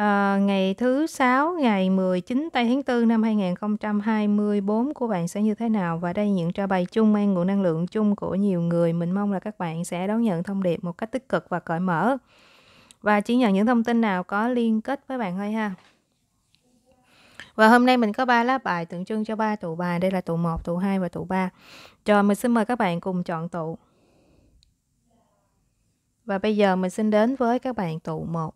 Ờ, ngày thứ Sáu, ngày 19 tây tháng 4 năm 2024 của bạn sẽ như thế nào? Và đây những trao bài chung mang nguồn năng lượng chung của nhiều người. Mình mong là các bạn sẽ đón nhận thông điệp một cách tích cực và cởi mở. Và chỉ nhận những thông tin nào có liên kết với bạn thôi ha. Và hôm nay mình có ba lá bài tượng trưng cho ba tụ bài. Đây là tụ 1, tụ 2 và tụ 3. cho mình xin mời các bạn cùng chọn tụ. Và bây giờ mình xin đến với các bạn tụ 1.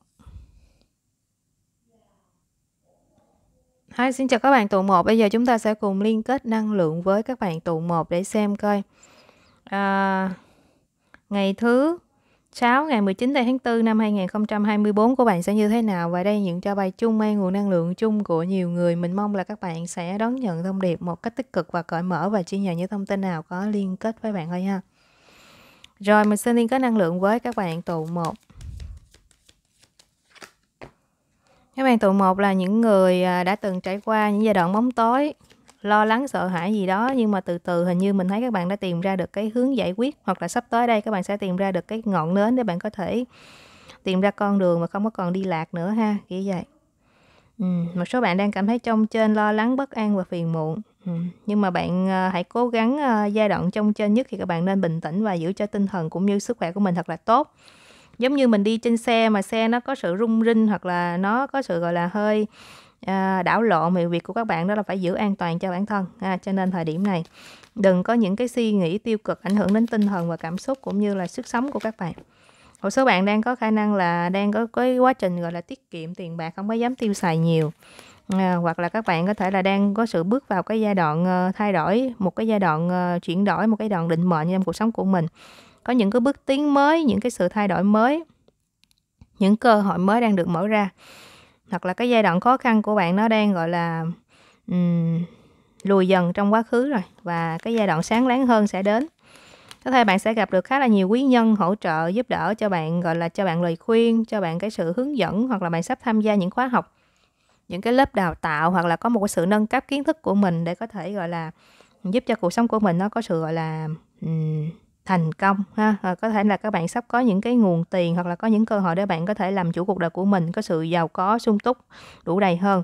Hi, xin chào các bạn tụ 1 Bây giờ chúng ta sẽ cùng liên kết năng lượng với các bạn tụ 1 để xem coi à, Ngày thứ 6 ngày 19 tháng 4 năm 2024 của bạn sẽ như thế nào Và đây những cho bài chung mang nguồn năng lượng chung của nhiều người Mình mong là các bạn sẽ đón nhận thông điệp một cách tích cực và cởi mở Và chia nhận những thông tin nào có liên kết với bạn thôi ha Rồi mình xin liên kết năng lượng với các bạn tụ 1 Các bạn tụ một là những người à, đã từng trải qua những giai đoạn bóng tối, lo lắng sợ hãi gì đó nhưng mà từ từ hình như mình thấy các bạn đã tìm ra được cái hướng giải quyết hoặc là sắp tới đây các bạn sẽ tìm ra được cái ngọn nến để bạn có thể tìm ra con đường mà không có còn đi lạc nữa ha, kiểu vậy. Ừ, một số bạn đang cảm thấy trong trên lo lắng bất an và phiền muộn ừ. nhưng mà bạn à, hãy cố gắng à, giai đoạn trong trên nhất thì các bạn nên bình tĩnh và giữ cho tinh thần cũng như sức khỏe của mình thật là tốt giống như mình đi trên xe mà xe nó có sự rung rinh hoặc là nó có sự gọi là hơi à, đảo lộn thì việc của các bạn đó là phải giữ an toàn cho bản thân à, cho nên thời điểm này đừng có những cái suy nghĩ tiêu cực ảnh hưởng đến tinh thần và cảm xúc cũng như là sức sống của các bạn một số bạn đang có khả năng là đang có cái quá trình gọi là tiết kiệm tiền bạc không có dám tiêu xài nhiều à, hoặc là các bạn có thể là đang có sự bước vào cái giai đoạn uh, thay đổi một cái giai đoạn uh, chuyển đổi một cái đoạn định mệnh trong cuộc sống của mình có những cái bước tiến mới những cái sự thay đổi mới những cơ hội mới đang được mở ra hoặc là cái giai đoạn khó khăn của bạn nó đang gọi là um, lùi dần trong quá khứ rồi và cái giai đoạn sáng láng hơn sẽ đến có thể bạn sẽ gặp được khá là nhiều quý nhân hỗ trợ giúp đỡ cho bạn gọi là cho bạn lời khuyên cho bạn cái sự hướng dẫn hoặc là bạn sắp tham gia những khóa học những cái lớp đào tạo hoặc là có một cái sự nâng cấp kiến thức của mình để có thể gọi là giúp cho cuộc sống của mình nó có sự gọi là um, thành công ha à, có thể là các bạn sắp có những cái nguồn tiền hoặc là có những cơ hội để bạn có thể làm chủ cuộc đời của mình có sự giàu có sung túc đủ đầy hơn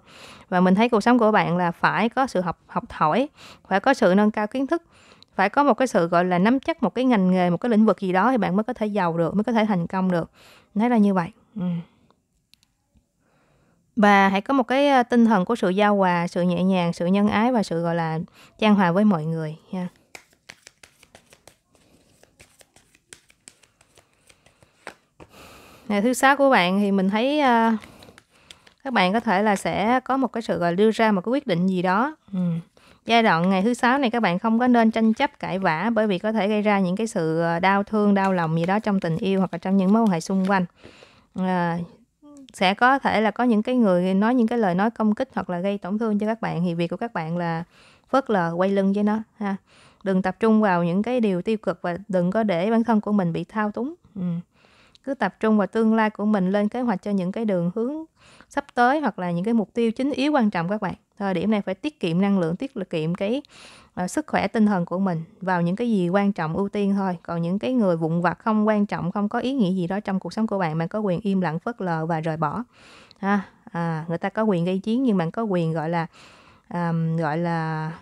và mình thấy cuộc sống của bạn là phải có sự học học hỏi phải có sự nâng cao kiến thức phải có một cái sự gọi là nắm chắc một cái ngành nghề một cái lĩnh vực gì đó thì bạn mới có thể giàu được mới có thể thành công được nói thấy là như vậy ừ. và hãy có một cái ờ, tinh thần của sự giao hòa sự nhẹ nhàng sự nhân ái và sự gọi là trang hòa với mọi người nha yeah. ngày thứ sáu của bạn thì mình thấy uh, các bạn có thể là sẽ có một cái sự gọi đưa ra một cái quyết định gì đó ừ. giai đoạn ngày thứ sáu này các bạn không có nên tranh chấp cãi vã bởi vì có thể gây ra những cái sự ờ, đau thương đau lòng gì đó trong tình yêu hoặc là trong những mối quan hệ xung quanh à, sẽ có thể là có những cái người nói những cái lời nói công kích hoặc là gây tổn thương cho các bạn thì việc của các bạn là phớt lờ quay lưng với nó ha đừng tập trung vào những cái điều tiêu cực và đừng có để bản thân của mình bị thao túng ừ cứ tập trung vào tương lai của mình lên kế hoạch cho những cái đường hướng sắp tới hoặc là những cái mục tiêu chính yếu quan trọng các bạn thời điểm này phải tiết kiệm năng lượng tiết kiệm cái uh, sức khỏe tinh thần của mình vào những cái gì quan trọng ưu tiên thôi còn những cái người vụn vặt không quan trọng không có ý nghĩa gì đó trong cuộc sống của bạn bạn có quyền im lặng phớt lờ và rời bỏ ha à, người ta có quyền gây chiến nhưng bạn có quyền gọi là um, gọi là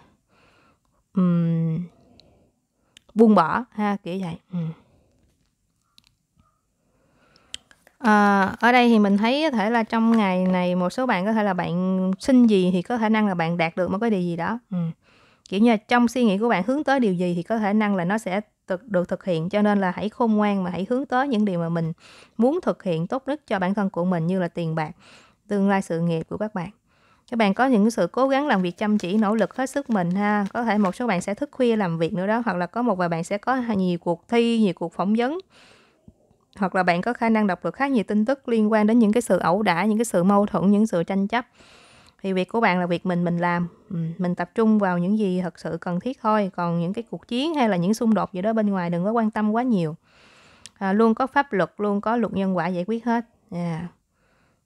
um, buông bỏ ha kiểu vậy ừ. À, ở đây thì mình thấy có thể là trong ngày này một số bạn có thể là bạn xin gì thì có khả năng là bạn đạt được một cái điều gì đó. Ừ. Kiểu như là trong suy nghĩ của bạn hướng tới điều gì thì có khả năng là nó sẽ thực, được thực hiện cho nên là hãy khôn ngoan mà hãy hướng tới những điều mà mình muốn thực hiện tốt nhất cho bản thân của mình như là tiền bạc, tương lai sự nghiệp của các bạn. Các bạn có những sự cố gắng làm việc chăm chỉ, nỗ lực hết sức mình ha. Có thể một số bạn sẽ thức khuya làm việc nữa đó hoặc là có một vài bạn sẽ có nhiều cuộc thi, nhiều cuộc phỏng vấn hoặc là bạn có khả năng đọc được khá nhiều tin tức liên quan đến những cái sự ẩu đả những cái sự mâu thuẫn những sự tranh chấp thì việc của bạn là việc mình mình làm ừ, mình tập trung vào những gì thật sự cần thiết thôi còn những cái cuộc chiến hay là những xung đột gì đó bên ngoài đừng có quan tâm quá nhiều à, luôn có pháp luật luôn có luật nhân quả giải quyết hết yeah.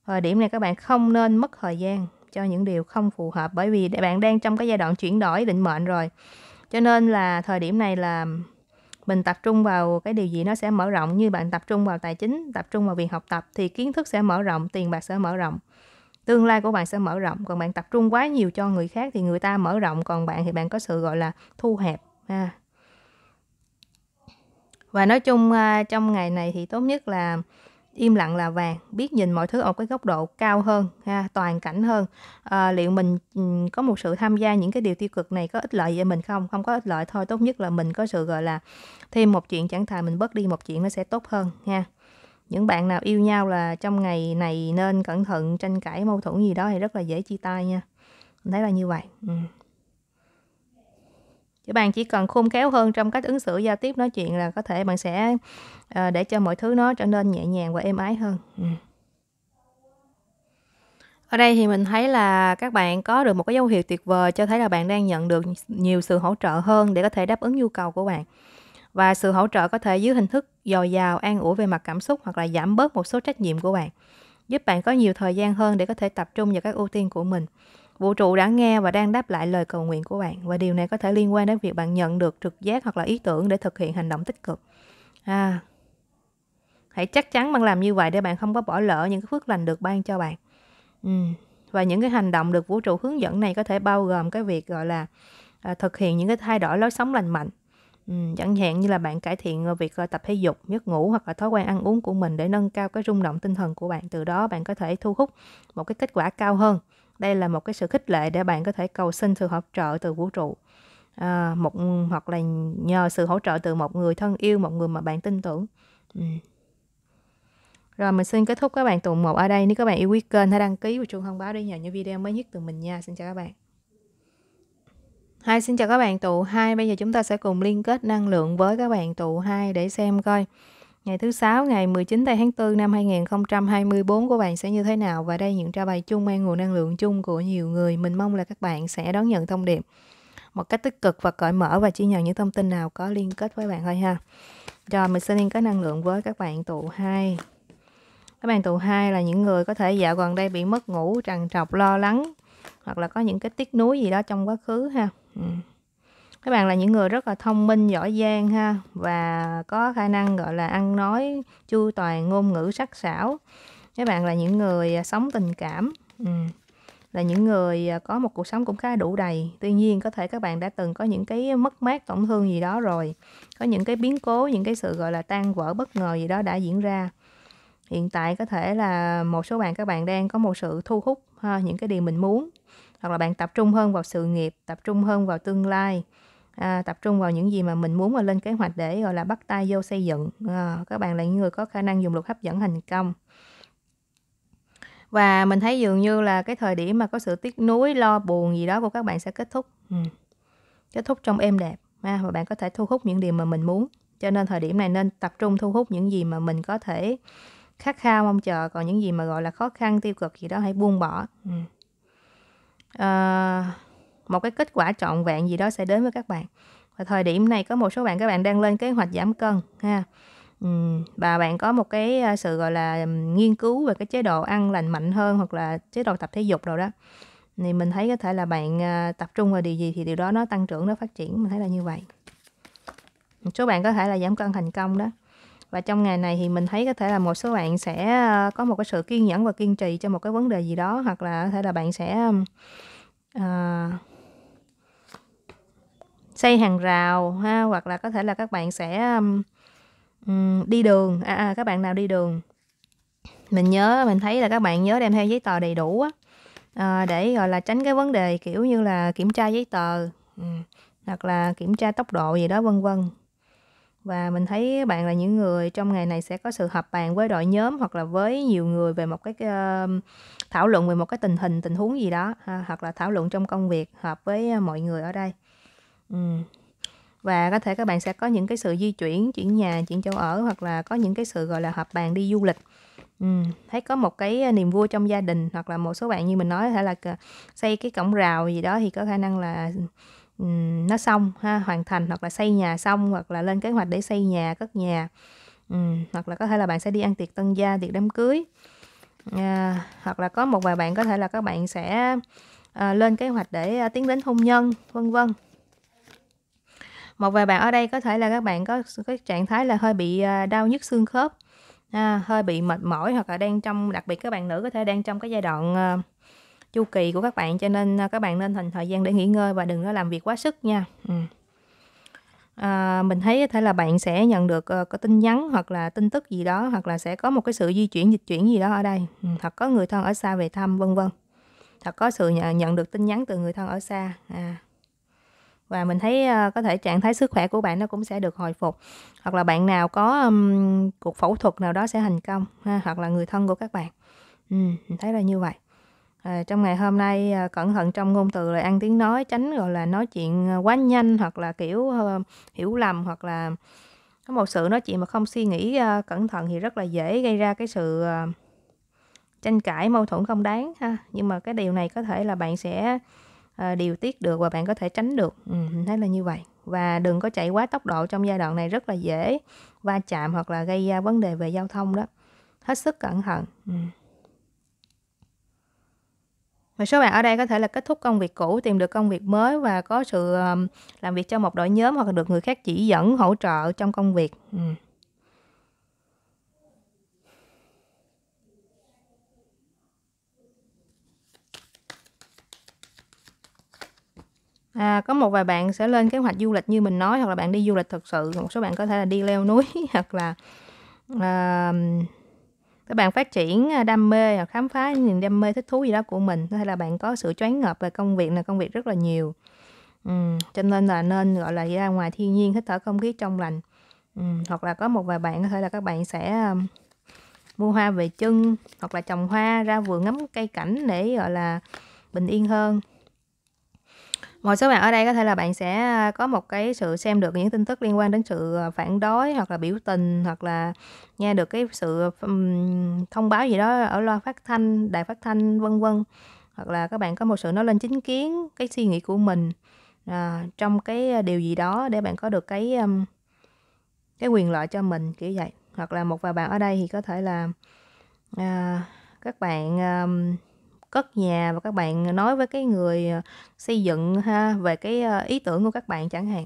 À, thời điểm này các bạn không nên mất thời gian cho những điều không phù hợp bởi vì bạn đang trong cái giai đoạn chuyển đổi định mệnh rồi cho nên là thời điểm này là mình tập trung vào cái điều gì nó sẽ mở rộng như bạn tập trung vào tài chính tập trung vào việc học tập thì kiến thức sẽ mở rộng tiền bạc sẽ mở rộng tương lai của bạn sẽ mở rộng còn bạn tập trung quá nhiều cho người khác thì người ta mở rộng còn bạn thì bạn có sự gọi là thu hẹp ha và nói chung à, trong ngày này thì tốt nhất là im lặng là vàng biết nhìn mọi thứ ở cái góc độ cao hơn ha, toàn cảnh hơn à, liệu mình ừ, có một sự tham gia những cái điều tiêu cực này có ích lợi cho mình không không có ích lợi thôi tốt nhất là mình có sự gọi là thêm một chuyện chẳng thà mình bớt đi một chuyện nó sẽ tốt hơn ha những bạn nào yêu nhau là trong ngày này nên cẩn thận tranh cãi mâu thuẫn gì đó thì rất là dễ chia tay nha mình thấy là như vậy ừ chứ bạn chỉ cần khôn khéo hơn trong cách ứng xử giao tiếp nói chuyện là có thể bạn sẽ uh, để cho mọi thứ nó trở nên nhẹ nhàng và êm ái hơn ừ. ở đây thì mình thấy là các bạn có được một cái dấu hiệu tuyệt vời cho thấy là bạn đang nhận được nhiều sự hỗ trợ hơn để có thể đáp ứng nhu cầu của bạn và sự hỗ trợ có thể dưới hình thức dồi dào an ủi về mặt cảm xúc hoặc là giảm bớt một số trách nhiệm của bạn giúp bạn có nhiều thời gian hơn để có thể tập trung vào các ưu tiên của mình Vũ trụ đã nghe và đang đáp lại lời cầu nguyện của bạn và điều này có thể liên quan đến việc bạn nhận được trực giác hoặc là ý tưởng để thực hiện hành động tích cực. À, hãy chắc chắn bạn làm như vậy để bạn không có bỏ lỡ những cái phước lành được ban cho bạn. Ừ. Và những cái hành động được vũ trụ hướng dẫn này có thể bao gồm cái việc gọi là à, thực hiện những cái thay đổi lối sống lành mạnh. Ừ, chẳng hạn như là bạn cải thiện việc à, tập thể dục, giấc ngủ hoặc là thói quen ăn uống của mình để nâng cao cái rung động tinh thần của bạn. Từ đó bạn có thể thu hút một cái kết quả cao hơn đây là một cái sự khích lệ để bạn có thể cầu xin sự hỗ trợ từ vũ trụ à, một hoặc là nhờ sự hỗ trợ từ một người thân yêu một người mà bạn tin tưởng ừ. rồi mình xin kết thúc các bạn tuần một ở đây nếu các bạn yêu quý kênh hãy đăng ký và chuông thông báo để nhận những video mới nhất từ mình nha xin chào các bạn Hai xin chào các bạn tụ hai bây giờ chúng ta sẽ cùng liên kết năng lượng với các bạn tụ hai để xem coi Ngày thứ sáu ngày 19 tháng 4 năm 2024 của bạn sẽ như thế nào và đây những trao bài chung mang nguồn năng lượng chung của nhiều người. Mình mong là các bạn sẽ đón nhận thông điệp một cách tích cực và cởi mở và chỉ nhận những thông tin nào có liên kết với bạn thôi ha. Rồi mình sẽ liên kết năng lượng với các bạn tụ hai. Các bạn tụ hai là những người có thể dạo gần đây bị mất ngủ, trằn trọc, lo lắng hoặc là có những cái tiếc nuối gì đó trong quá khứ ha. Ừ các bạn là những người rất là thông minh giỏi giang ha và có khả năng gọi là ăn nói chu toàn ngôn ngữ sắc sảo các bạn là những người à, sống tình cảm ừ. là những người à, có một cuộc sống cũng khá đủ đầy tuy nhiên có thể các bạn đã từng có những cái mất mát tổn thương gì đó rồi có những cái biến cố những cái sự gọi là tan vỡ bất ngờ gì đó đã diễn ra hiện tại có thể là một số bạn các bạn đang có một sự thu hút ha, những cái điều mình muốn hoặc là bạn tập trung hơn vào sự nghiệp tập trung hơn vào tương lai à, tập trung vào những gì mà mình muốn và lên kế hoạch để gọi là bắt tay vô xây dựng à, các bạn là những người có khả năng dùng luật hấp dẫn thành công và mình thấy dường như là cái thời điểm mà có sự tiếc nuối lo buồn gì đó của các bạn sẽ kết thúc ừ. kết thúc trong êm đẹp à, và bạn có thể thu hút những điều mà mình muốn cho nên thời điểm này nên tập trung thu hút những gì mà mình có thể khát khao mong chờ còn những gì mà gọi là khó khăn tiêu cực gì đó hãy buông bỏ ừ. à, một cái kết quả trọn vẹn gì đó sẽ đến với các bạn và thời điểm này có một số bạn các bạn đang lên kế hoạch giảm cân ha và bạn có một cái à, sự gọi là nghiên cứu về cái chế độ ăn lành mạnh hơn hoặc là chế độ tập thể dục rồi đó thì mình thấy có thể là bạn à, tập trung vào điều gì thì điều đó nó tăng trưởng nó phát triển mình thấy là như vậy một số bạn có thể là giảm cân thành công đó và trong ngày này thì mình thấy có thể là một số bạn sẽ à, có một cái sự kiên nhẫn và kiên trì cho một cái vấn đề gì đó hoặc là có thể là bạn sẽ uh, xây hàng rào ha hoặc là có thể là các bạn sẽ um, đi đường à, à, các bạn nào đi đường mình nhớ mình thấy là các bạn nhớ đem theo giấy tờ đầy đủ á à, để gọi là tránh cái vấn đề kiểu như là kiểm tra giấy tờ ừ. hoặc là kiểm tra tốc độ gì đó vân vân và mình thấy bạn là những người trong ngày này sẽ có sự họp bàn với đội nhóm hoặc là với nhiều người về một cái uh, thảo luận về một cái tình hình tình huống gì đó ha, hoặc là thảo luận trong công việc hợp với mọi người ở đây Ừ. và có thể các bạn sẽ có những cái sự di chuyển chuyển nhà chuyển chỗ ở hoặc là có những cái sự gọi là họp bàn đi du lịch Ừ, thấy có một cái à, niềm vui trong gia đình hoặc là một số bạn như mình nói có thể là à, xây cái cổng rào gì đó thì có khả năng là um, nó xong ha hoàn thành hoặc là xây nhà xong hoặc là lên kế hoạch để xây nhà cất nhà ừ, hoặc là có thể là bạn sẽ đi ăn tiệc tân gia tiệc đám cưới à, hoặc là có một vài bạn có thể là các bạn sẽ à, lên kế hoạch để à, tiến đến hôn nhân vân vân một vài bạn ở đây có thể là các bạn có cái trạng thái là hơi bị à, đau nhức xương khớp à, hơi bị mệt mỏi hoặc là đang trong đặc biệt các bạn nữ có thể đang trong cái giai đoạn à, chu kỳ của các bạn cho nên à, các bạn nên dành thời gian để nghỉ ngơi và đừng có làm việc quá sức nha ừ. à, mình thấy có thể là bạn sẽ nhận được uh, có tin nhắn hoặc là tin tức gì đó hoặc là sẽ có một cái sự di chuyển dịch chuyển gì đó ở đây ừ, hoặc có người thân ở xa về thăm vân vân hoặc có sự nhận được tin nhắn từ người thân ở xa à và mình thấy ờ, có thể trạng thái sức khỏe của bạn nó cũng sẽ được hồi phục hoặc là bạn nào có um, cuộc phẫu thuật nào đó sẽ thành công ha, hoặc là người thân của các bạn ừ, mình thấy là như vậy À, trong ngày hôm nay à, cẩn thận trong ngôn từ lời ăn tiếng nói tránh gọi là nói chuyện quá nhanh hoặc là kiểu à, hiểu lầm hoặc là có một sự nói chuyện mà không suy nghĩ à, cẩn thận thì rất là dễ gây ra cái sự à, tranh cãi mâu thuẫn không đáng ha nhưng mà cái điều này có thể là bạn sẽ À, điều tiết được và bạn có thể tránh được ừ, mình là như vậy và đừng có chạy quá tốc độ trong giai đoạn này rất là dễ va chạm hoặc là gây ra à, vấn đề về giao thông đó hết sức cẩn thận ừ. Một số bạn ở đây có thể là kết thúc công việc cũ, tìm được công việc mới và có sự à, làm việc cho một đội nhóm hoặc là được người khác chỉ dẫn, hỗ trợ trong công việc. Ừ. À, có một vài bạn sẽ lên kế hoạch du lịch như mình nói hoặc là bạn đi du lịch thực sự một số bạn có thể là đi leo núi hoặc là à, các bạn phát triển à, đam mê hoặc khám phá niềm đam mê thích thú gì đó của mình hay là bạn có sự choáng ngợp về công việc là công việc rất là nhiều ừ, cho nên là nên gọi là ra ngoài thiên nhiên hít thở không khí trong lành ừ, hoặc là có một vài bạn có thể là các bạn sẽ mua hoa về chân hoặc là trồng hoa ra vườn ngắm cây cảnh để gọi là bình yên hơn một số bạn ở đây có thể là bạn sẽ à, có một cái sự xem được những tin tức liên quan đến sự à, phản đối hoặc là biểu tình hoặc là nghe được cái sự à, thông báo gì đó ở loa phát thanh đài phát thanh vân vân hoặc là các bạn có một sự nói lên chính kiến cái suy nghĩ của mình à, trong cái điều gì đó để bạn có được cái cái quyền lợi cho mình kiểu vậy hoặc là một vài bạn ở đây thì có thể là à, các bạn um, cất nhà và các bạn nói với cái người ờ, xây dựng ha về cái ờ, ý tưởng của các bạn chẳng hạn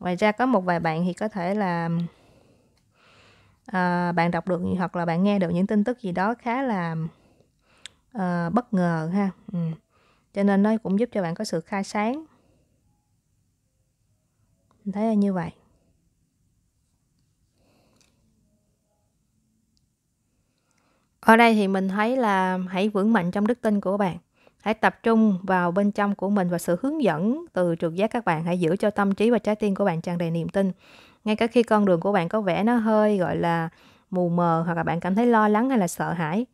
ngoài ra có một vài bạn thì có thể là à, bạn đọc được hoặc là bạn nghe được những tin tức gì đó khá là à, bất ngờ ha ừ. cho nên nó cũng giúp cho bạn có sự khai sáng thấy là như vậy Ở đây thì mình thấy là hãy vững mạnh trong đức tin của bạn. Hãy tập trung vào bên trong của mình và sự hướng dẫn từ trực giác các bạn. Hãy giữ cho tâm trí và trái tim của bạn tràn đầy niềm tin. Ngay cả khi con đường của bạn có vẻ nó hơi gọi là mù mờ hoặc là bạn cảm thấy lo lắng hay là sợ hãi.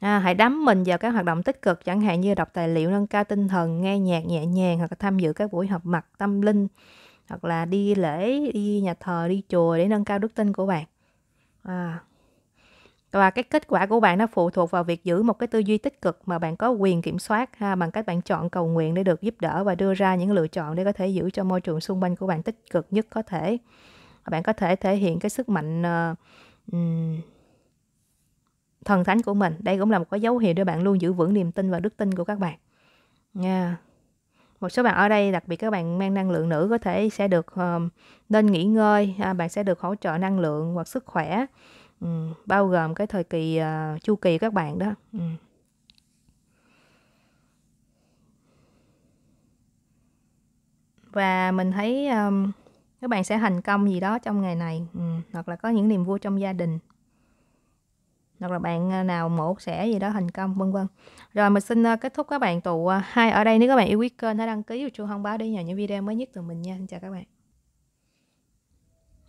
À, hãy đắm mình vào các hoạt động tích cực chẳng hạn như đọc tài liệu nâng cao tinh thần, nghe nhạc nhẹ nhàng hoặc là tham dự các buổi họp mặt tâm linh hoặc là đi lễ, đi nhà thờ, đi chùa để nâng cao đức tin của bạn. À, và cái kết quả của bạn nó phụ thuộc vào việc giữ một cái tư duy tích cực mà bạn có quyền kiểm soát ha bằng cách bạn chọn cầu nguyện để được giúp đỡ và đưa ra những lựa chọn để có thể giữ cho môi trường xung quanh của bạn tích cực nhất có thể bạn có thể thể hiện cái sức mạnh uh, thần thánh của mình đây cũng là một cái dấu hiệu để bạn luôn giữ vững niềm tin và đức tin của các bạn nha yeah. một số bạn ở đây đặc biệt các bạn mang năng lượng nữ có thể sẽ được uh, nên nghỉ ngơi ha, bạn sẽ được hỗ trợ năng lượng hoặc sức khỏe Ừ, bao gồm cái thời kỳ uh, chu kỳ các bạn đó ừ. và mình thấy um, các bạn sẽ thành công gì đó trong ngày này ừ. hoặc là có những niềm vui trong gia đình hoặc là bạn à, nào mổ xẻ gì đó thành công vân vân rồi mình xin kết thúc các bạn tụ hai ở đây nếu các bạn yêu quý kênh hãy đăng ký và chuông thông báo để nhận những video mới nhất từ mình nha xin chào các bạn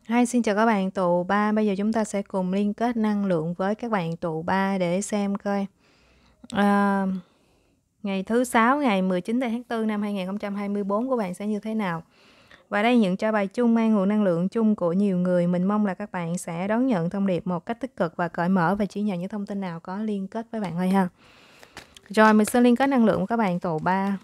Hi, xin chào các bạn tụ 3 Bây giờ chúng ta sẽ cùng liên kết năng lượng với các bạn tụ 3 để xem coi à, Ngày thứ 6, ngày 19 tháng 4 năm 2024 của bạn sẽ như thế nào Và đây những trả bài chung mang nguồn năng lượng chung của nhiều người Mình mong là các bạn sẽ đón nhận thông điệp một cách tích cực và cởi mở Và chỉ nhận những thông tin nào có liên kết với bạn thôi ha Rồi, mình sẽ liên kết năng lượng của các bạn tụ 3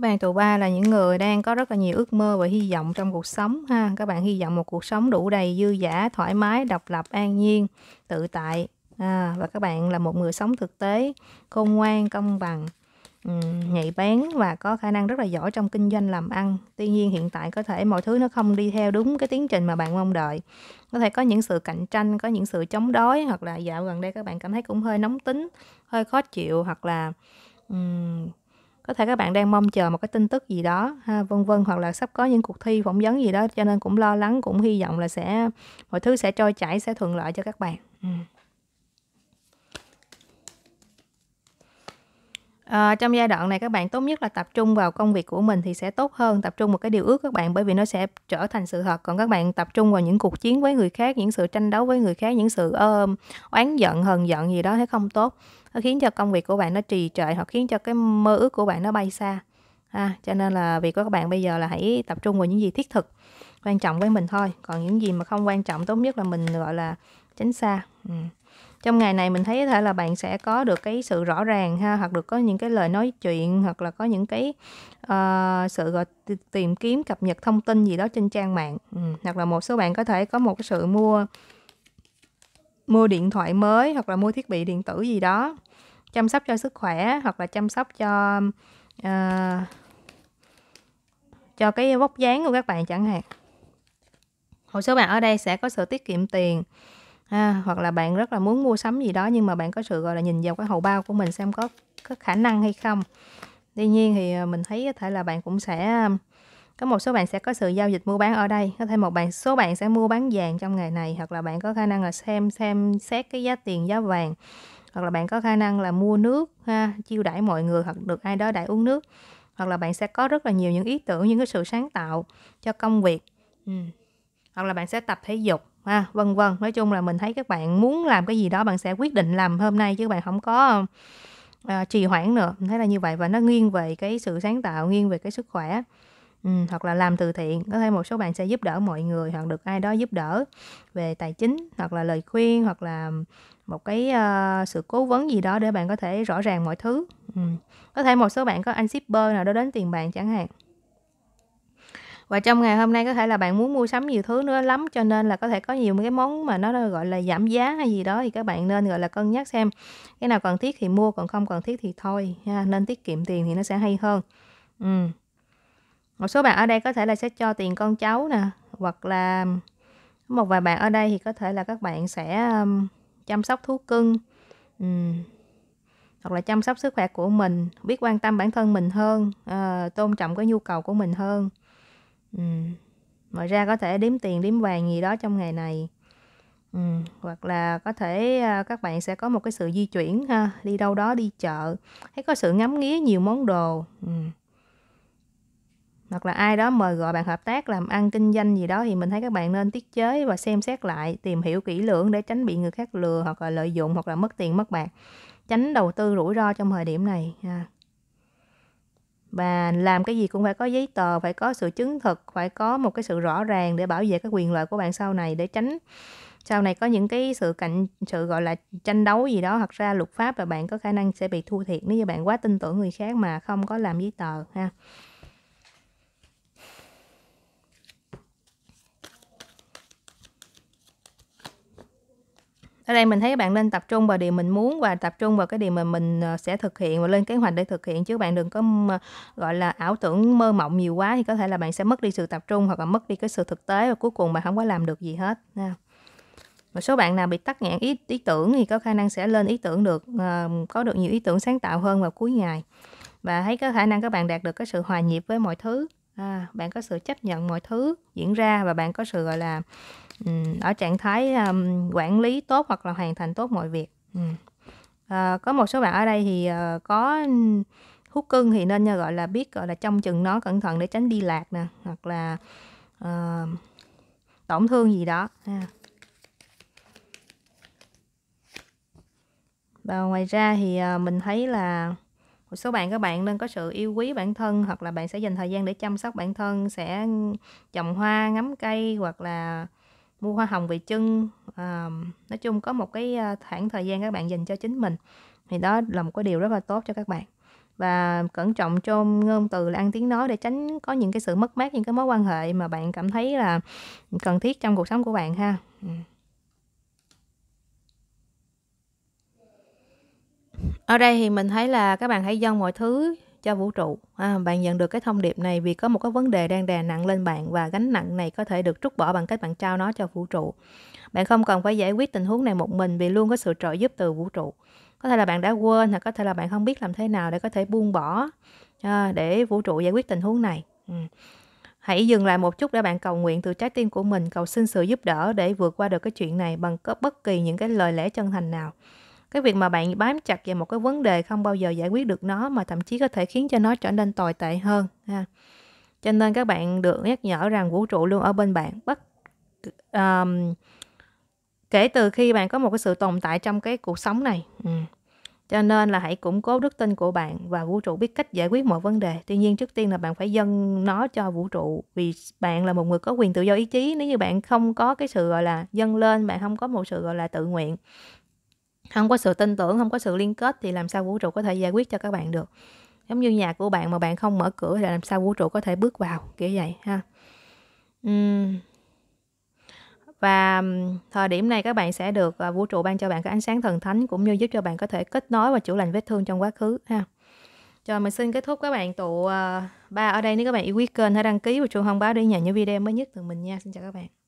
các bạn tuổi ba là những người đang có rất là nhiều ước mơ và hy vọng trong cuộc sống ha các bạn hy vọng một cuộc sống đủ đầy dư giả thoải mái độc lập an nhiên tự tại à, và các bạn là một người sống thực tế khôn ngoan công bằng nhạy bén và có khả năng rất là giỏi trong kinh doanh làm ăn tuy nhiên hiện tại có thể mọi thứ nó không đi theo đúng cái tiến trình mà bạn mong đợi có thể có những sự cạnh tranh có những sự chống đối hoặc là dạo gần đây các bạn cảm thấy cũng hơi nóng tính hơi khó chịu hoặc là có thể các bạn đang mong chờ một cái tin tức gì đó ha, vân vân hoặc là sắp có những cuộc thi phỏng vấn gì đó cho nên cũng lo lắng cũng hy vọng là sẽ mọi thứ sẽ trôi chảy sẽ thuận lợi cho các bạn ừ. À, trong giai đoạn này các bạn tốt nhất là tập trung vào công việc của mình thì sẽ tốt hơn tập trung một cái điều ước các bạn bởi vì nó sẽ trở thành sự thật còn các bạn tập trung vào những cuộc chiến với người khác những sự tranh đấu với người khác những sự uh, oán giận hờn giận gì đó thế không tốt nó khiến cho công việc của bạn nó trì trệ hoặc khiến cho cái mơ ước của bạn nó bay xa à, cho nên là việc của các bạn bây giờ là hãy tập trung vào những gì thiết thực quan trọng với mình thôi còn những gì mà không quan trọng tốt nhất là mình gọi là tránh xa ừ trong ngày này mình thấy có thể là bạn sẽ có được cái sự rõ ràng ha hoặc được có những cái lời nói chuyện hoặc là có những cái uh, sự gọi tìm kiếm cập nhật thông tin gì đó trên trang mạng ừ. hoặc là một số bạn có thể có một cái sự mua mua điện thoại mới hoặc là mua thiết bị điện tử gì đó chăm sóc cho sức khỏe hoặc là chăm sóc cho uh, cho cái vóc dáng của các bạn chẳng hạn một số bạn ở đây sẽ có sự tiết kiệm tiền à, hoặc là bạn rất là muốn mua sắm gì đó nhưng mà bạn có sự gọi là nhìn vào cái hầu bao của mình xem có có khả năng hay không tuy nhiên thì ờ, mình thấy có thể là bạn cũng sẽ có một số bạn sẽ có sự giao dịch mua bán ở đây có thể một bạn số bạn sẽ mua bán vàng trong ngày này hoặc là bạn có khả năng là xem xem xét cái giá tiền giá vàng hoặc là bạn có khả năng là mua nước ha, chiêu đãi mọi người hoặc được ai đó đãi uống nước hoặc là bạn sẽ có rất là nhiều những ý tưởng những cái sự sáng tạo cho công việc ừ. hoặc là bạn sẽ tập thể dục à, vân vân nói chung là mình thấy các bạn muốn làm cái gì đó bạn sẽ quyết định làm hôm nay chứ bạn không có à, trì hoãn nữa mình thấy là như vậy và nó nghiêng về cái sự sáng tạo nghiêng về cái sức khỏe ừ, hoặc là làm từ thiện có thể một số bạn sẽ giúp đỡ mọi người hoặc được ai đó giúp đỡ về tài chính hoặc là lời khuyên hoặc là một cái uh, sự cố vấn gì đó để bạn có thể rõ ràng mọi thứ ừ. có thể một số bạn có anh shipper nào đó đến tiền bạn chẳng hạn và trong ngày hôm nay có thể là bạn muốn mua sắm nhiều thứ nữa lắm cho nên là có thể có nhiều cái món mà nó gọi là giảm giá hay gì đó thì các bạn nên gọi là cân nhắc xem cái nào cần thiết thì mua còn không cần thiết thì thôi ha. nên tiết kiệm tiền thì nó sẽ hay hơn ừ. một số bạn ở đây có thể là sẽ cho tiền con cháu nè hoặc là một vài bạn ở đây thì có thể là các bạn sẽ chăm sóc thú cưng ừ hoặc là chăm sóc sức khỏe của mình biết quan tâm bản thân mình hơn à, tôn trọng cái nhu cầu của mình hơn Ừ. Ngoài ra có thể đếm tiền, đếm vàng gì đó trong ngày này. Ừ. Hoặc là có thể à, các bạn sẽ có một cái sự di chuyển ha, đi đâu đó đi chợ, hay có sự ngắm nghía nhiều món đồ. Ừ. Hoặc là ai đó mời gọi bạn hợp tác làm ăn kinh doanh gì đó thì mình thấy các bạn nên tiết chế và xem xét lại, tìm hiểu kỹ lưỡng để tránh bị người khác lừa hoặc là lợi dụng hoặc là mất tiền mất bạc. Tránh đầu tư rủi ro trong thời điểm này ha và làm cái gì cũng phải có giấy tờ phải có sự chứng thực phải có một cái sự rõ ràng để bảo vệ cái quyền lợi của bạn sau này để tránh sau này có những cái sự cạnh sự gọi là tranh đấu gì đó hoặc ra luật pháp và bạn có khả năng sẽ bị thua thiệt nếu như bạn quá tin tưởng người khác mà không có làm giấy tờ ha ở đây mình thấy các bạn nên tập trung vào điều mình muốn và tập trung vào cái điều mà mình ờ, sẽ thực hiện và lên kế hoạch để thực hiện chứ bạn đừng có ờ, gọi là ảo tưởng mơ mộng nhiều quá thì có thể là bạn sẽ mất đi sự tập trung hoặc là mất đi cái sự thực tế và cuối cùng bạn không có làm được gì hết nha một số bạn nào bị tắc nghẽn ý, ý tưởng thì có khả năng sẽ lên ý tưởng được ờ, có được nhiều ý tưởng sáng tạo hơn vào cuối ngày và thấy có khả năng các bạn đạt được cái sự hòa nhịp với mọi thứ à, bạn có sự chấp nhận mọi thứ diễn ra và bạn có sự gọi là Ừ, ở trạng thái um, quản lý tốt hoặc là hoàn thành tốt mọi việc ừ. Ờ, có một số bạn ở đây thì uh, có hút cưng thì nên gọi là biết gọi là trông chừng nó cẩn thận để tránh đi lạc nè hoặc là uh, tổn thương gì đó ha. và ngoài ra thì uh, mình thấy là một số bạn các bạn nên có sự yêu quý bản thân hoặc là bạn sẽ dành thời gian để chăm sóc bản thân sẽ ừ, trồng hoa ngắm cây hoặc là mua hoa hồng về chân à, nói chung có một cái à, khoảng thời gian các bạn dành cho chính mình thì đó là một cái điều rất là tốt cho các bạn và cẩn trọng trong ngôn từ là ăn tiếng nói để tránh có những cái sự mất mát những cái mối quan hệ mà bạn cảm thấy là cần thiết trong cuộc sống của bạn ha ừ. ở đây thì mình thấy là các bạn hãy dâng mọi thứ cho vũ trụ. À, bạn nhận được cái thông điệp này vì có một cái vấn đề đang đè nặng lên bạn và gánh nặng này có thể được trút bỏ bằng cách bạn trao nó cho vũ trụ. Bạn không cần phải giải quyết tình huống này một mình vì luôn có sự trợ giúp từ vũ trụ. Có thể là bạn đã quên hoặc có thể là bạn không biết làm thế nào để có thể buông bỏ à, để vũ trụ giải quyết tình huống này. Ừ. Hãy dừng lại một chút để bạn cầu nguyện từ trái tim của mình, cầu xin sự giúp đỡ để vượt qua được cái chuyện này bằng bất kỳ những cái lời lẽ chân thành nào cái việc mà bạn bám chặt vào một cái vấn đề không bao giờ giải quyết được nó mà thậm chí có thể khiến cho nó trở nên tồi tệ hơn ha cho nên các bạn được nhắc nhở rằng vũ trụ luôn ở bên bạn bất um, kể từ khi bạn có một cái sự tồn tại trong cái cuộc sống này ừ. cho nên là hãy củng cố đức tin của bạn và vũ trụ biết cách giải quyết mọi vấn đề tuy nhiên trước tiên là bạn phải dâng nó cho vũ trụ vì bạn là một người có quyền tự do ý chí nếu như bạn không có cái sự gọi là dâng lên bạn không có một sự gọi là tự nguyện không có sự tin tưởng không có sự liên kết thì làm sao vũ trụ có thể giải quyết cho các bạn được giống như nhà của bạn mà bạn không mở cửa thì làm sao vũ trụ có thể bước vào kiểu vậy ha và thời điểm này các bạn sẽ được à, vũ trụ ban cho bạn cái ánh sáng thần thánh cũng như giúp cho bạn có thể kết nối và chữa lành vết thương trong quá khứ ha rồi mình xin kết thúc các bạn tụ ờ, ba ở đây nếu các bạn yêu quý kênh hãy đăng ký và chuông thông báo để nhận những video mới nhất từ mình nha xin chào các bạn